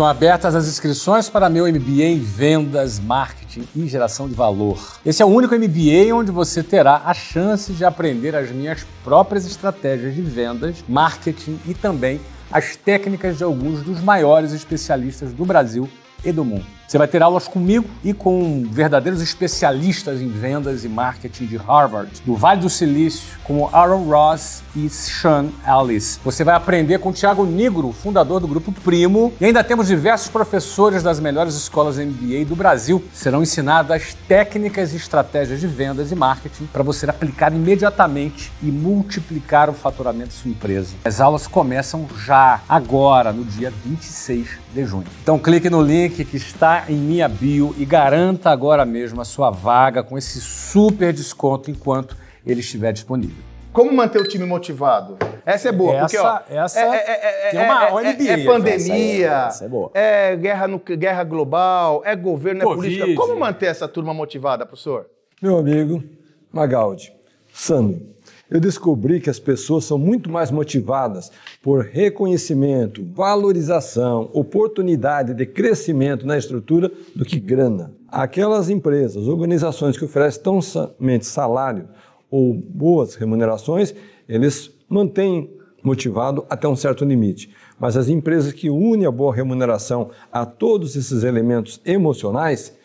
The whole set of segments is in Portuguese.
Estão abertas as inscrições para meu MBA em vendas, marketing e geração de valor. Esse é o único MBA onde você terá a chance de aprender as minhas próprias estratégias de vendas, marketing e também as técnicas de alguns dos maiores especialistas do Brasil e do mundo. Você vai ter aulas comigo e com verdadeiros especialistas em vendas e marketing de Harvard, do Vale do Silício, como Aaron Ross e Sean Ellis. Você vai aprender com Tiago Nigro, fundador do Grupo Primo, e ainda temos diversos professores das melhores escolas MBA do Brasil. Serão ensinadas técnicas e estratégias de vendas e marketing para você aplicar imediatamente e multiplicar o faturamento de sua empresa. As aulas começam já, agora, no dia 26 de junho. Então clique no link que está em minha bio e garanta agora mesmo a sua vaga com esse super desconto enquanto ele estiver disponível. Como manter o time motivado? Essa é boa, essa, porque ó, essa é, é, é, uma ONB. É, é, é pandemia, essa é, essa é, guerra, no, guerra global, é governo, é COVID. é política. Como manter essa turma motivada, professor? Meu amigo Magaldi, Sandro, eu descobri que as pessoas são muito mais motivadas por reconhecimento, valorização, oportunidade de crescimento na estrutura do que grana. Aquelas empresas, organizações que oferecem tão somente salário ou boas remunerações, eles mantêm motivado até um certo limite. Mas as empresas que unem a boa remuneração a todos esses elementos emocionais,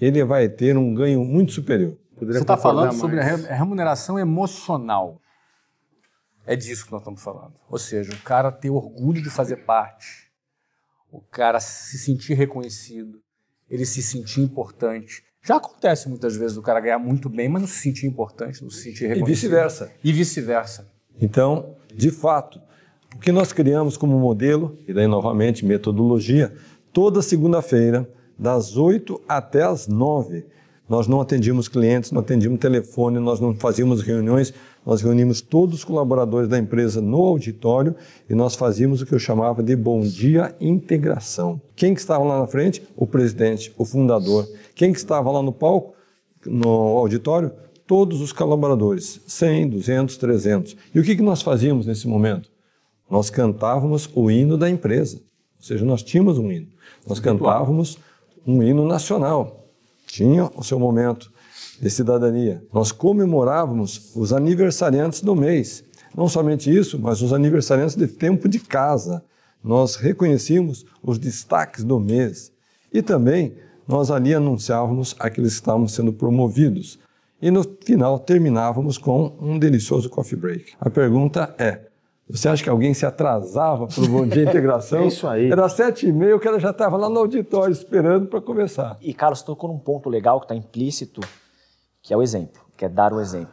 ele vai ter um ganho muito superior. Você está falando sobre mais. a remuneração emocional. É disso que nós estamos falando. Ou seja, o cara ter orgulho de fazer parte, o cara se sentir reconhecido, ele se sentir importante. Já acontece muitas vezes o cara ganhar muito bem, mas não se sentir importante, não se sentir reconhecido. E vice-versa. E vice-versa. Então, de fato, o que nós criamos como modelo, e daí novamente metodologia, toda segunda-feira, das 8 até as 9, nós não atendíamos clientes, não atendíamos telefone, nós não fazíamos reuniões, nós reunimos todos os colaboradores da empresa no auditório e nós fazíamos o que eu chamava de bom dia integração. Quem que estava lá na frente? O presidente, o fundador. Quem que estava lá no palco, no auditório? Todos os colaboradores, 100, 200, 300. E o que, que nós fazíamos nesse momento? Nós cantávamos o hino da empresa, ou seja, nós tínhamos um hino. Nós cantávamos um hino nacional tinha o seu momento de cidadania. Nós comemorávamos os aniversariantes do mês. Não somente isso, mas os aniversariantes de tempo de casa. Nós reconhecíamos os destaques do mês. E também nós ali anunciávamos aqueles que estavam sendo promovidos. E no final terminávamos com um delicioso coffee break. A pergunta é: você acha que alguém se atrasava para o Bom Dia Integração? é isso aí. Era sete e meia, o cara já estava lá no auditório esperando para começar. E, Carlos, tocou num ponto legal que está implícito, que é o exemplo, que é dar o exemplo.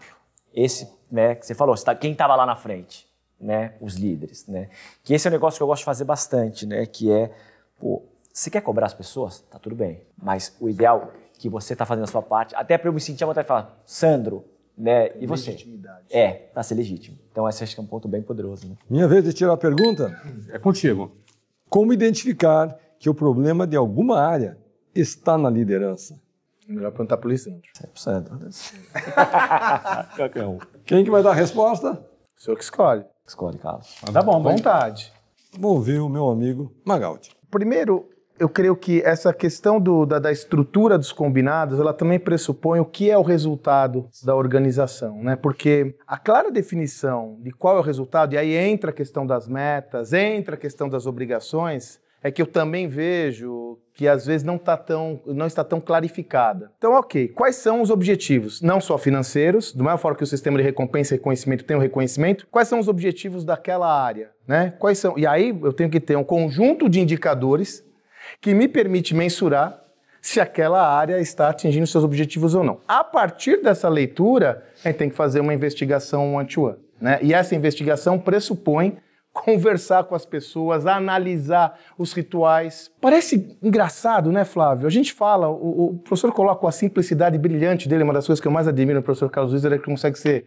Esse, né, que você falou, tá, quem estava lá na frente? Né, os líderes, né? Que esse é um negócio que eu gosto de fazer bastante, né? Que é, pô, você quer cobrar as pessoas? Tá tudo bem. Mas o ideal é que você está fazendo a sua parte, até para eu me sentir à vontade de falar, Sandro, né? e você? É, para ser legítimo. Então, esse acho que é um ponto bem poderoso. Né? Minha vez de tirar a pergunta? É contigo. Como identificar que o problema de alguma área está na liderança? Melhor perguntar para o Lisandro. 100%. Qualquer um. Quem que vai dar a resposta? O senhor que escolhe. Escolhe, Carlos. Mas tá bom, vontade. Vou ouvir o meu amigo Magaldi. Primeiro, eu creio que essa questão do, da, da, estrutura dos combinados, ela também pressupõe o que é o resultado da organização, né? Porque a clara definição de qual é o resultado, e aí entra a questão das metas, entra a questão das obrigações, é que eu também vejo que às vezes não, tá tão, não está tão clarificada. Então, ok, quais são os objetivos? Não só financeiros, do mesmo forma que o sistema de recompensa e reconhecimento tem o um reconhecimento, quais são os objetivos daquela área? Né? Quais são? E aí eu tenho que ter um conjunto de indicadores que me permite mensurar se aquela área está atingindo seus objetivos ou não. A partir dessa leitura, a gente tem que fazer uma investigação one-to-one. né? E essa investigação pressupõe conversar com as pessoas, analisar os rituais. Parece engraçado, né, Flávio? A gente fala, o, o professor coloca a simplicidade brilhante dele, uma das coisas que eu mais admiro no professor Carlos Luiz, é que ele consegue ser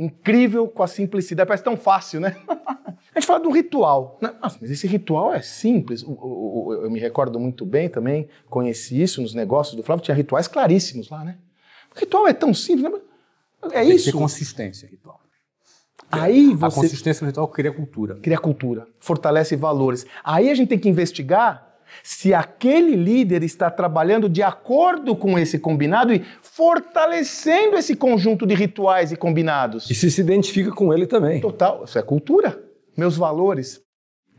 incrível com a simplicidade. Parece tão fácil, né? A gente fala de um ritual. Né? Nossa, mas esse ritual é simples. Eu, me recordo muito bem também, conheci isso nos negócios do Flávio, tinha rituais claríssimos lá, né? O ritual é tão simples, né? É Tem isso. Tem consistência, ritual. É, Aí você... A consistência do ritual cria cultura. Cria cultura, fortalece valores. Aí a gente tem que investigar se aquele líder está trabalhando de acordo com esse combinado e fortalecendo esse conjunto de rituais e combinados. E se se identifica com ele também. Total, isso é cultura, meus valores.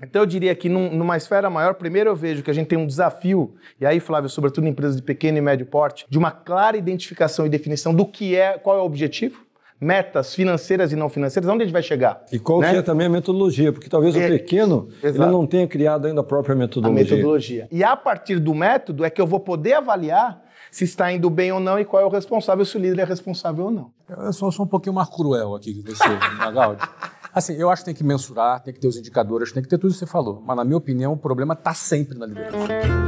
Então eu diria que num, numa esfera maior, primeiro eu vejo que a gente tem um desafio, e aí, Flávio, sobretudo em empresas de pequeno e médio porte, de uma clara identificação e definição do que é, qual é o objetivo, metas financeiras e não financeiras, onde a gente vai chegar? E qual né? que é também a metodologia, porque talvez o é, pequeno ele não tenha criado ainda a própria metodologia. A metodologia. E a partir do método é que eu vou poder avaliar se está indo bem ou não e qual é o responsável, se o líder é responsável ou não. Eu sou um pouquinho mais cruel aqui que você, Magaldi. Assim, eu acho que tem que mensurar, tem que ter os indicadores, tem que ter tudo o que você falou. Mas, na minha opinião, o problema está sempre na liderança.